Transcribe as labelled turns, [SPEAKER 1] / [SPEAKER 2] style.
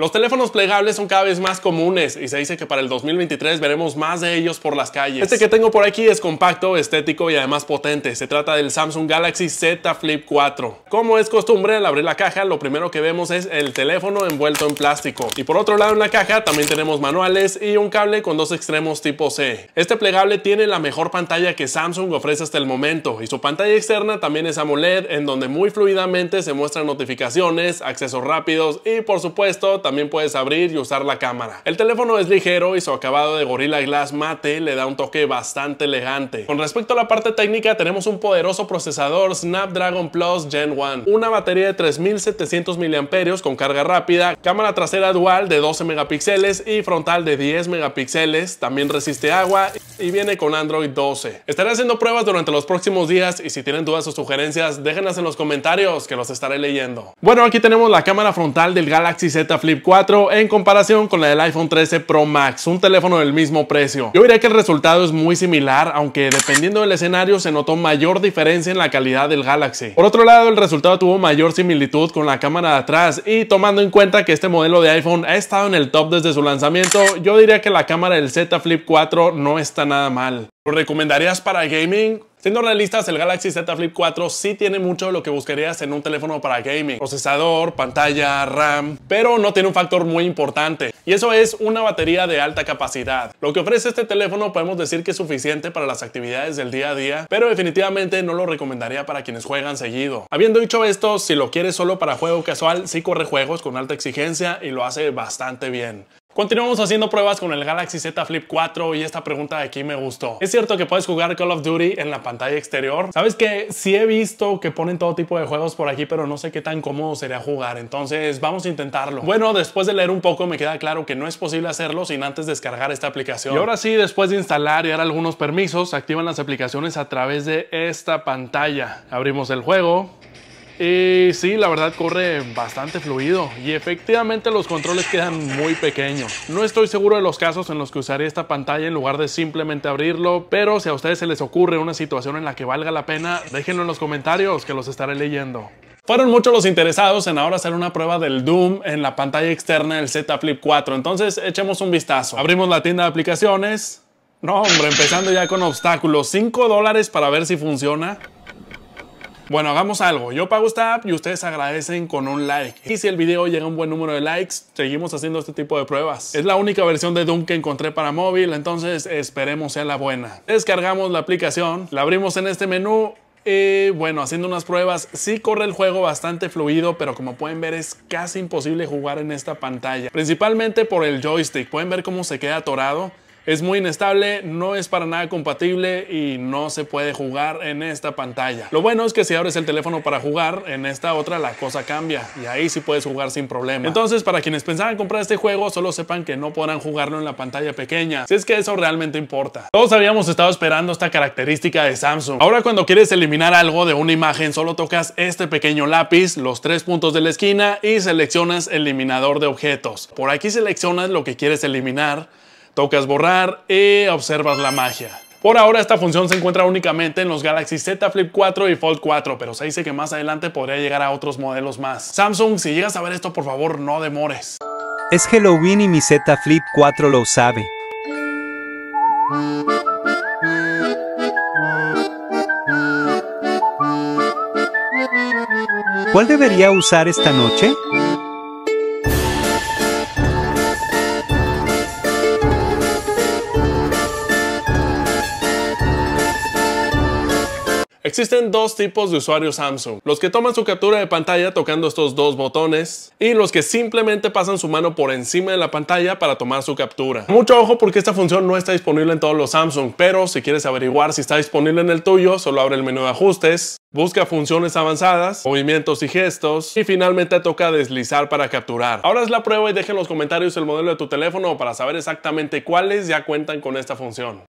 [SPEAKER 1] Los teléfonos plegables son cada vez más comunes y se dice que para el 2023 veremos más de ellos por las calles. Este que tengo por aquí es compacto, estético y además potente. Se trata del Samsung Galaxy Z Flip 4. Como es costumbre, al abrir la caja lo primero que vemos es el teléfono envuelto en plástico. Y por otro lado en la caja también tenemos manuales y un cable con dos extremos tipo C. Este plegable tiene la mejor pantalla que Samsung ofrece hasta el momento y su pantalla externa también es AMOLED en donde muy fluidamente se muestran notificaciones, accesos rápidos y por supuesto también también puedes abrir y usar la cámara. El teléfono es ligero y su acabado de Gorilla Glass mate le da un toque bastante elegante. Con respecto a la parte técnica, tenemos un poderoso procesador Snapdragon Plus Gen 1, una batería de 3700 mAh con carga rápida, cámara trasera dual de 12 megapíxeles y frontal de 10 megapíxeles, también resiste agua y viene con Android 12. Estaré haciendo pruebas durante los próximos días y si tienen dudas o sugerencias, déjenlas en los comentarios que los estaré leyendo. Bueno, aquí tenemos la cámara frontal del Galaxy Z Flip 4 en comparación con la del iPhone 13 Pro Max, un teléfono del mismo precio. Yo diría que el resultado es muy similar, aunque dependiendo del escenario se notó mayor diferencia en la calidad del Galaxy. Por otro lado, el resultado tuvo mayor similitud con la cámara de atrás y tomando en cuenta que este modelo de iPhone ha estado en el top desde su lanzamiento, yo diría que la cámara del Z Flip 4 no está nada mal. ¿Lo recomendarías para gaming? Siendo realistas, el Galaxy Z Flip 4 sí tiene mucho de lo que buscarías en un teléfono para gaming. Procesador, pantalla, RAM, pero no tiene un factor muy importante. Y eso es una batería de alta capacidad. Lo que ofrece este teléfono podemos decir que es suficiente para las actividades del día a día, pero definitivamente no lo recomendaría para quienes juegan seguido. Habiendo dicho esto, si lo quieres solo para juego casual, sí corre juegos con alta exigencia y lo hace bastante bien. Continuamos haciendo pruebas con el Galaxy Z Flip 4 y esta pregunta de aquí me gustó. ¿Es cierto que puedes jugar Call of Duty en la pantalla exterior? Sabes que sí he visto que ponen todo tipo de juegos por aquí, pero no sé qué tan cómodo sería jugar, entonces vamos a intentarlo. Bueno, después de leer un poco me queda claro que no es posible hacerlo sin antes descargar esta aplicación. Y ahora sí, después de instalar y dar algunos permisos, activan las aplicaciones a través de esta pantalla. Abrimos el juego. Y eh, sí, la verdad corre bastante fluido y efectivamente los controles quedan muy pequeños. No estoy seguro de los casos en los que usaría esta pantalla en lugar de simplemente abrirlo, pero si a ustedes se les ocurre una situación en la que valga la pena, déjenlo en los comentarios que los estaré leyendo. Fueron muchos los interesados en ahora hacer una prueba del Doom en la pantalla externa del Z Flip 4, entonces echemos un vistazo. Abrimos la tienda de aplicaciones. No, hombre, empezando ya con obstáculos. 5 dólares para ver si funciona. Bueno, hagamos algo. Yo pago esta app y ustedes agradecen con un like. Y si el video llega a un buen número de likes, seguimos haciendo este tipo de pruebas. Es la única versión de Doom que encontré para móvil, entonces esperemos sea la buena. Descargamos la aplicación, la abrimos en este menú Y bueno, haciendo unas pruebas, sí corre el juego bastante fluido, pero como pueden ver es casi imposible jugar en esta pantalla, principalmente por el joystick. Pueden ver cómo se queda atorado es muy inestable, no es para nada compatible y no se puede jugar en esta pantalla. Lo bueno es que si abres el teléfono para jugar, en esta otra la cosa cambia y ahí sí puedes jugar sin problema. Entonces, para quienes pensaban comprar este juego, solo sepan que no podrán jugarlo en la pantalla pequeña, si es que eso realmente importa. Todos habíamos estado esperando esta característica de Samsung. Ahora cuando quieres eliminar algo de una imagen, solo tocas este pequeño lápiz, los tres puntos de la esquina y seleccionas eliminador de objetos. Por aquí seleccionas lo que quieres eliminar Tocas borrar y observas la magia. Por ahora esta función se encuentra únicamente en los Galaxy Z Flip 4 y Fold 4, pero se dice que más adelante podría llegar a otros modelos más. Samsung, si llegas a ver esto, por favor, no demores. Es Halloween y mi Z Flip 4 lo sabe. ¿Cuál debería usar esta noche? Existen dos tipos de usuarios Samsung, los que toman su captura de pantalla tocando estos dos botones y los que simplemente pasan su mano por encima de la pantalla para tomar su captura. Mucho ojo porque esta función no está disponible en todos los Samsung, pero si quieres averiguar si está disponible en el tuyo, solo abre el menú de ajustes, busca funciones avanzadas, movimientos y gestos y finalmente toca deslizar para capturar. Ahora es la prueba y deja en los comentarios el modelo de tu teléfono para saber exactamente cuáles ya cuentan con esta función.